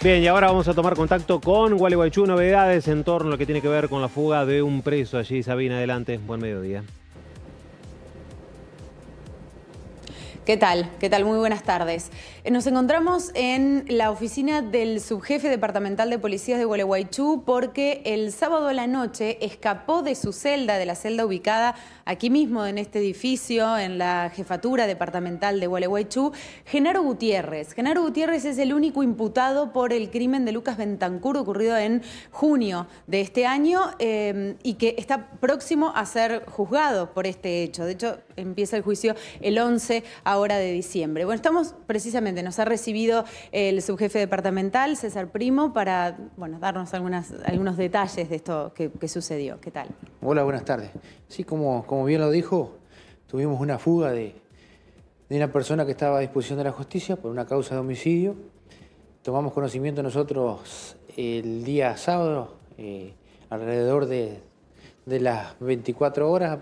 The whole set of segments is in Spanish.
Bien, y ahora vamos a tomar contacto con Gualeguaychú, novedades en torno a lo que tiene que ver con la fuga de un preso allí. Sabina, adelante, buen mediodía. ¿Qué tal? ¿Qué tal? Muy buenas tardes. Eh, nos encontramos en la oficina del subjefe departamental de policías de Gualeguaychú porque el sábado de la noche escapó de su celda, de la celda ubicada aquí mismo en este edificio, en la jefatura departamental de Gualeguaychú, Genaro Gutiérrez. Genaro Gutiérrez es el único imputado por el crimen de Lucas Bentancur ocurrido en junio de este año eh, y que está próximo a ser juzgado por este hecho. De hecho, empieza el juicio el 11 a hora de diciembre. Bueno, estamos precisamente, nos ha recibido el subjefe departamental, César Primo, para bueno, darnos algunas, algunos detalles de esto que, sucedió. ¿Qué tal? Hola, buenas tardes. Sí, como, como bien lo dijo, tuvimos una fuga de, una persona que estaba a disposición de la justicia por una causa de homicidio. Tomamos conocimiento nosotros el día sábado, eh, alrededor de, de las 24 horas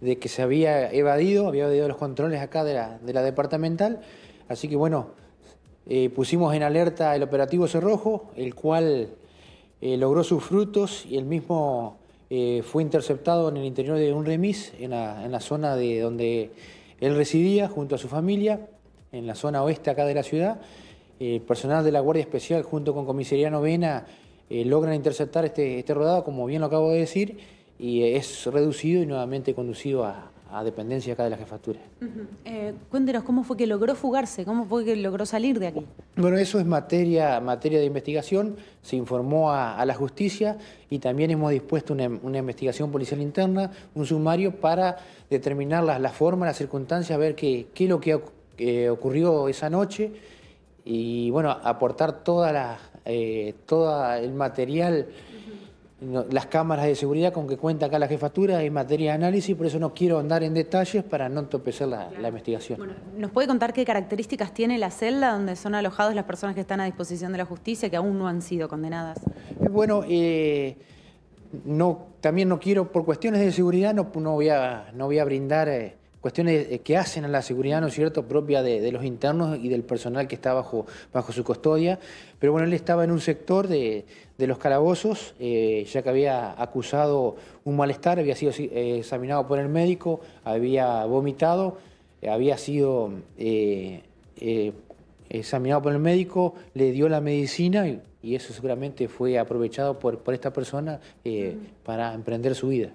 de que se había evadido, había evadido los controles acá de la, de la departamental. Así que bueno, eh, pusimos en alerta el operativo Cerrojo, el cual eh, logró sus frutos y el mismo eh, fue interceptado en el interior de un remis, en la, zona de donde él residía junto a su familia, en la zona oeste acá de la ciudad. El personal de la Guardia Especial junto con Comisaría Novena logran interceptar este, este rodado, como bien lo acabo de decir y es reducido y nuevamente conducido a, dependencia acá de la jefatura. Eh, cuéntenos, ¿cómo fue que logró fugarse? ¿Cómo fue que logró salir de aquí? Bueno, eso es materia, materia de investigación, se informó a, la justicia y también hemos dispuesto una, investigación policial interna, un sumario para determinar la forma, las circunstancias, ver qué, es lo que ocurrió esa noche y bueno, aportar toda la, eh, todo el material las cámaras de seguridad con que cuenta acá la jefatura en materia de análisis, por eso no quiero andar en detalles para no entorpecer la, investigación. ¿Nos puede contar qué características tiene la celda donde son alojadas las personas que están a disposición de la justicia que aún no han sido condenadas? Eh, bueno, eh, también no quiero, por cuestiones de seguridad, no, no voy, a, no voy a brindar eh, cuestiones eh, que hacen a la seguridad, ¿no es cierto?, propia de, los internos y del personal que está bajo, bajo su custodia. Pero bueno, él estaba en un sector de, los calabozos, eh, ya que había acusado un malestar, había sido eh, examinado por el médico, había vomitado, había sido examinado por el médico, le dio la medicina y, eso seguramente fue aprovechado por, por esta persona para emprender su vida.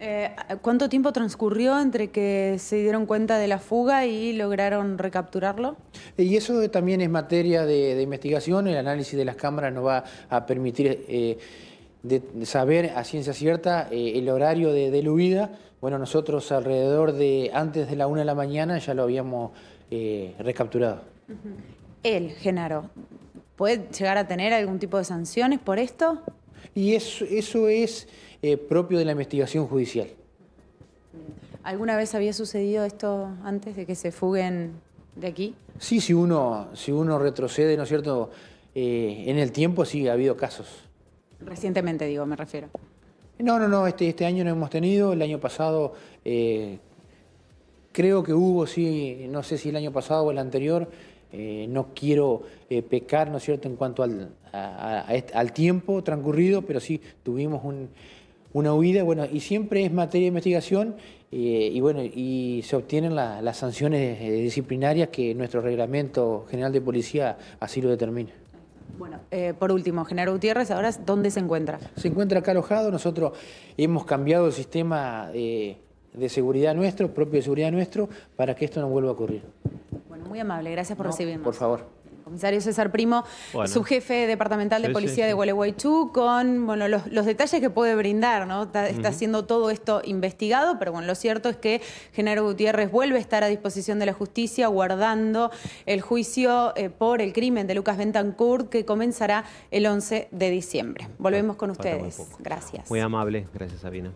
Eh, ¿Cuánto tiempo transcurrió entre que se dieron cuenta de la fuga y lograron recapturarlo? Y eso también es materia de, investigación. El análisis de las cámaras nos va a permitir eh, saber a ciencia cierta eh, el horario de, huida. Bueno, nosotros alrededor de antes de la una de la mañana ya lo habíamos recapturado. El Él, Genaro, ¿puede llegar a tener algún tipo de sanciones por esto? Y eso, eso es eh, propio de la investigación judicial. ¿Alguna vez había sucedido esto antes de que se fuguen de aquí? Sí, si uno, si uno retrocede, ¿no es cierto?, eh, en el tiempo sí ha habido casos. Recientemente, digo, me refiero. No, no, no, este, este año no hemos tenido, el año pasado eh, creo que hubo, sí, no sé si el año pasado o el anterior, eh, no quiero eh, pecar, ¿no es cierto?, en cuanto al, tiempo transcurrido, pero sí tuvimos una huida, bueno, y siempre es materia de investigación eh, y bueno, y se obtienen las sanciones disciplinarias que nuestro reglamento general de policía así lo determina. Bueno, por último, Genaro Gutiérrez, ahora ¿dónde se encuentra? Se encuentra acá alojado, nosotros hemos cambiado el sistema de seguridad nuestro, propio de seguridad nuestro, para que esto no vuelva a ocurrir muy amable, gracias por recibirnos. Por favor. comisario César Primo, subjefe departamental de policía de Gualeguaychú, con bueno, los, detalles que puede brindar, ¿no? Está, siendo todo esto investigado, pero bueno, lo cierto es que Genaro Gutiérrez vuelve a estar a disposición de la justicia guardando el juicio eh, por el crimen de Lucas Bentancourt que comenzará el 11 de diciembre. Volvemos con ustedes. Gracias. Muy amable, gracias Sabina.